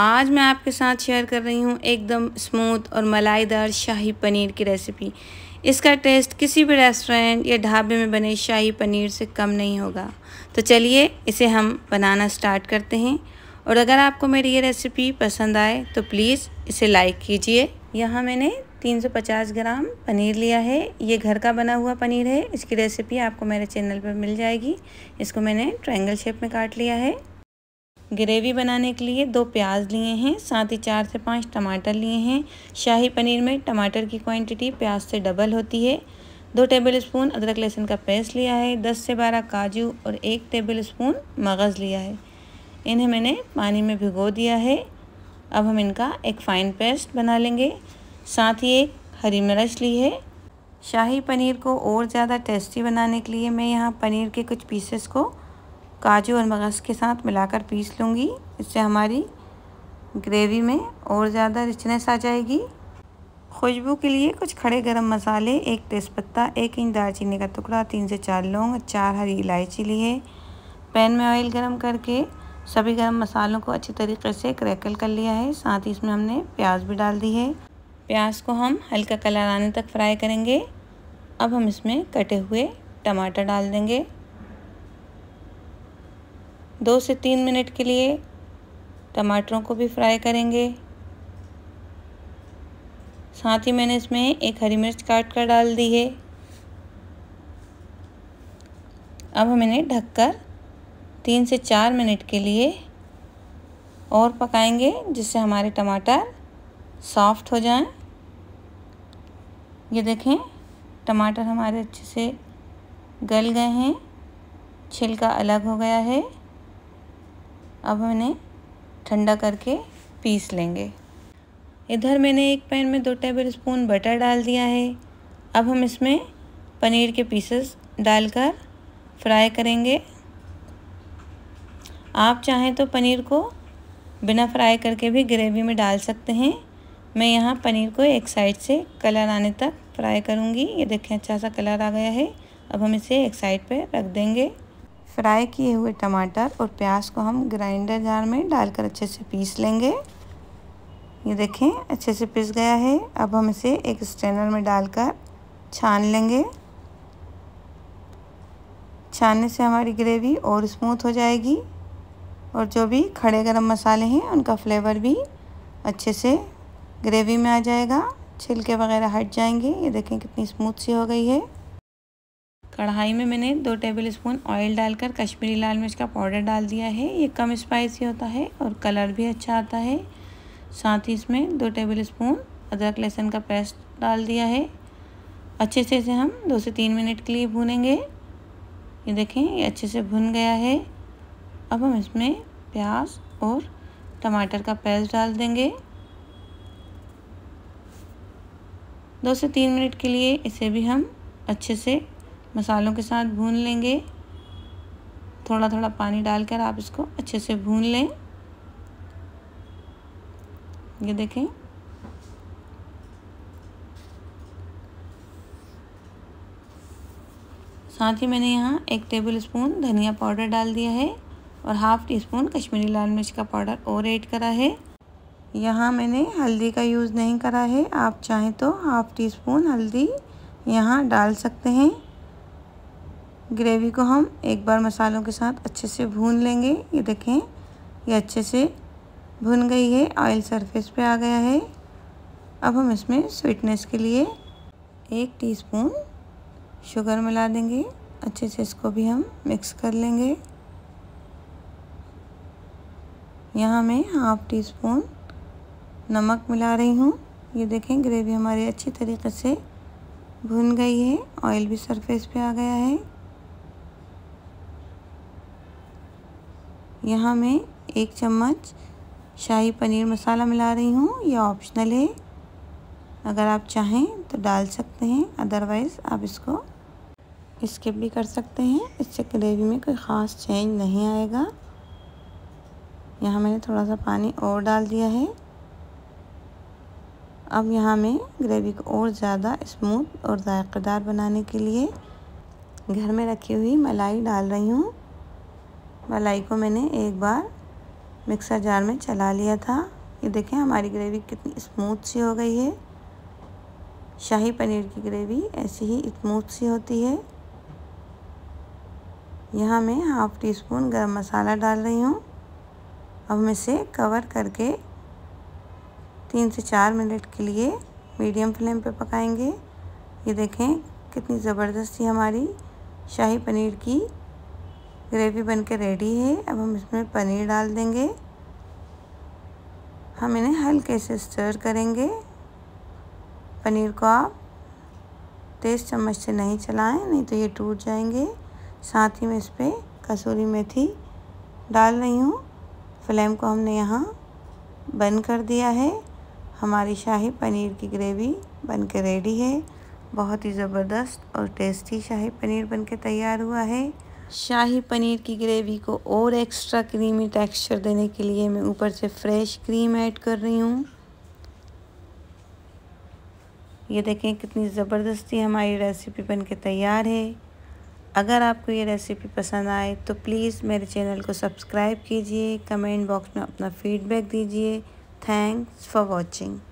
आज मैं आपके साथ शेयर कर रही हूँ एकदम स्मूथ और मलाईदार शाही पनीर की रेसिपी इसका टेस्ट किसी भी रेस्टोरेंट या ढाबे में बने शाही पनीर से कम नहीं होगा तो चलिए इसे हम बनाना स्टार्ट करते हैं और अगर आपको मेरी ये रेसिपी पसंद आए तो प्लीज़ इसे लाइक कीजिए यहाँ मैंने 350 ग्राम पनीर लिया है ये घर का बना हुआ पनीर है इसकी रेसिपी आपको मेरे चैनल पर मिल जाएगी इसको मैंने ट्रायंगल शेप में काट लिया है ग्रेवी बनाने के लिए दो प्याज लिए हैं साथ ही चार से पाँच टमाटर लिए हैं शाही पनीर में टमाटर की क्वांटिटी प्याज से डबल होती है दो टेबल स्पून अदरक लहसुन का पेस्ट लिया है दस से बारह काजू और एक टेबल स्पून मगज़ लिया है इन्हें मैंने पानी में भिगो दिया है अब हम इनका एक फ़ाइन पेस्ट बना लेंगे साथ ही एक हरी मिर्च ली है शाही पनीर को और ज़्यादा टेस्टी बनाने के लिए मैं यहाँ पनीर के कुछ पीसेस को काजू और मगज़ के साथ मिलाकर पीस लूँगी इससे हमारी ग्रेवी में और ज़्यादा रिचनेस आ जाएगी खुशबू के लिए कुछ खड़े गरम मसाले एक तेज़पत्ता एक इंच दालचीनी का टुकड़ा तीन से चार लौंग चार हरी इलायची लिए पैन में ऑयल गरम करके सभी गरम मसालों को अच्छी तरीके से क्रैकल कर लिया है साथ ही इसमें हमने प्याज भी डाल दी है प्याज को हम हल्का कलर आने तक फ्राई करेंगे अब हम इसमें कटे हुए टमाटर डाल देंगे दो से तीन मिनट के लिए टमाटरों को भी फ्राई करेंगे साथ ही मैंने इसमें एक हरी मिर्च काट कर डाल दी है अब हम इन्हें ढककर तीन से चार मिनट के लिए और पकाएंगे जिससे हमारे टमाटर सॉफ्ट हो जाएं ये देखें टमाटर हमारे अच्छे से गल गए हैं छिलका अलग हो गया है अब हम इन्हें ठंडा करके पीस लेंगे इधर मैंने एक पैन में दो टेबल स्पून बटर डाल दिया है अब हम इसमें पनीर के पीसेस डालकर फ्राई करेंगे आप चाहें तो पनीर को बिना फ्राई करके भी ग्रेवी में डाल सकते हैं मैं यहाँ पनीर को एक साइड से कलर आने तक फ्राई करूँगी ये देखें अच्छा सा कलर आ गया है अब हम इसे एक साइड पर रख देंगे फ्राई किए हुए टमाटर और प्याज को हम ग्राइंडर जार में डालकर अच्छे से पीस लेंगे ये देखें अच्छे से पीस गया है अब हम इसे एक स्ट्रेनर में डालकर छान लेंगे छानने से हमारी ग्रेवी और स्मूथ हो जाएगी और जो भी खड़े गरम मसाले हैं उनका फ्लेवर भी अच्छे से ग्रेवी में आ जाएगा छिलके वगैरह हट जाएंगे ये देखें कितनी स्मूथ सी हो गई है कढ़ाई में मैंने दो टेबल स्पून ऑयल डालकर कश्मीरी लाल मिर्च का पाउडर डाल दिया है ये कम स्पाइसी होता है और कलर भी अच्छा आता है साथ ही इसमें दो टेबल स्पून अदरक लहसुन का पेस्ट डाल दिया है अच्छे से इसे हम दो से तीन मिनट के लिए भूनेंगे ये देखें ये अच्छे से भुन गया है अब हम इसमें प्याज और टमाटर का पेस्ट डाल देंगे दो से तीन मिनट के लिए इसे भी हम अच्छे से मसालों के साथ भून लेंगे थोड़ा थोड़ा पानी डालकर आप इसको अच्छे से भून लें ये देखें साथ ही मैंने यहाँ एक टेबल स्पून धनिया पाउडर डाल दिया है और हाफ़ टी स्पून कश्मीरी लाल मिर्च का पाउडर और ऐड करा है यहाँ मैंने हल्दी का यूज़ नहीं करा है आप चाहें तो हाफ़ टी स्पून हल्दी यहाँ डाल सकते हैं ग्रेवी को हम एक बार मसालों के साथ अच्छे से भून लेंगे ये देखें ये अच्छे से भुन गई है ऑयल सरफेस पे आ गया है अब हम इसमें स्वीटनेस के लिए एक टीस्पून शुगर मिला देंगे अच्छे से इसको भी हम मिक्स कर लेंगे यहाँ मैं हाफ टी स्पून नमक मिला रही हूँ ये देखें ग्रेवी हमारी अच्छी तरीके से भुन गई है ऑयल भी सरफेस पे आ गया है यहाँ मैं एक चम्मच शाही पनीर मसाला मिला रही हूँ यह ऑप्शनल है अगर आप चाहें तो डाल सकते हैं अदरवाइज़ आप इसको स्किप भी कर सकते हैं इससे ग्रेवी में कोई ख़ास चेंज नहीं आएगा यहाँ मैंने थोड़ा सा पानी और डाल दिया है अब यहाँ मैं ग्रेवी को और ज़्यादा स्मूथ और ज़ायक़ेदार बनाने के लिए घर में रखी हुई मलाई डाल रही हूँ मलाई को मैंने एक बार मिक्सर जार में चला लिया था ये देखें हमारी ग्रेवी कितनी स्मूथ सी हो गई है शाही पनीर की ग्रेवी ऐसी ही स्मूथ सी होती है यहाँ मैं हाफ़ टी स्पून गर्म मसाला डाल रही हूँ अब हम इसे कवर करके तीन से चार मिनट के लिए मीडियम फ्लेम पे पकाएंगे ये देखें कितनी ज़बरदस्ती हमारी शाही पनीर की ग्रेवी बन के रेडी है अब हम इसमें पनीर डाल देंगे हम इन्हें हल्के से स्टर करेंगे पनीर को आप तेज चम्मच से नहीं चलाएं नहीं तो ये टूट जाएंगे साथ ही मैं इस पर कसूरी मेथी डाल रही हूँ फ्लेम को हमने यहाँ बंद कर दिया है हमारी शाही पनीर की ग्रेवी बन के रेडी है बहुत ही ज़बरदस्त और टेस्टी शाही पनीर बन के तैयार हुआ है शाही पनीर की ग्रेवी को और एक्स्ट्रा क्रीमी टेक्सचर देने के लिए मैं ऊपर से फ्रेश क्रीम ऐड कर रही हूँ ये देखें कितनी ज़बरदस्ती हमारी रेसिपी बन के तैयार है अगर आपको ये रेसिपी पसंद आए तो प्लीज़ मेरे चैनल को सब्सक्राइब कीजिए कमेंट बॉक्स में अपना फीडबैक दीजिए थैंक्स फॉर वॉचिंग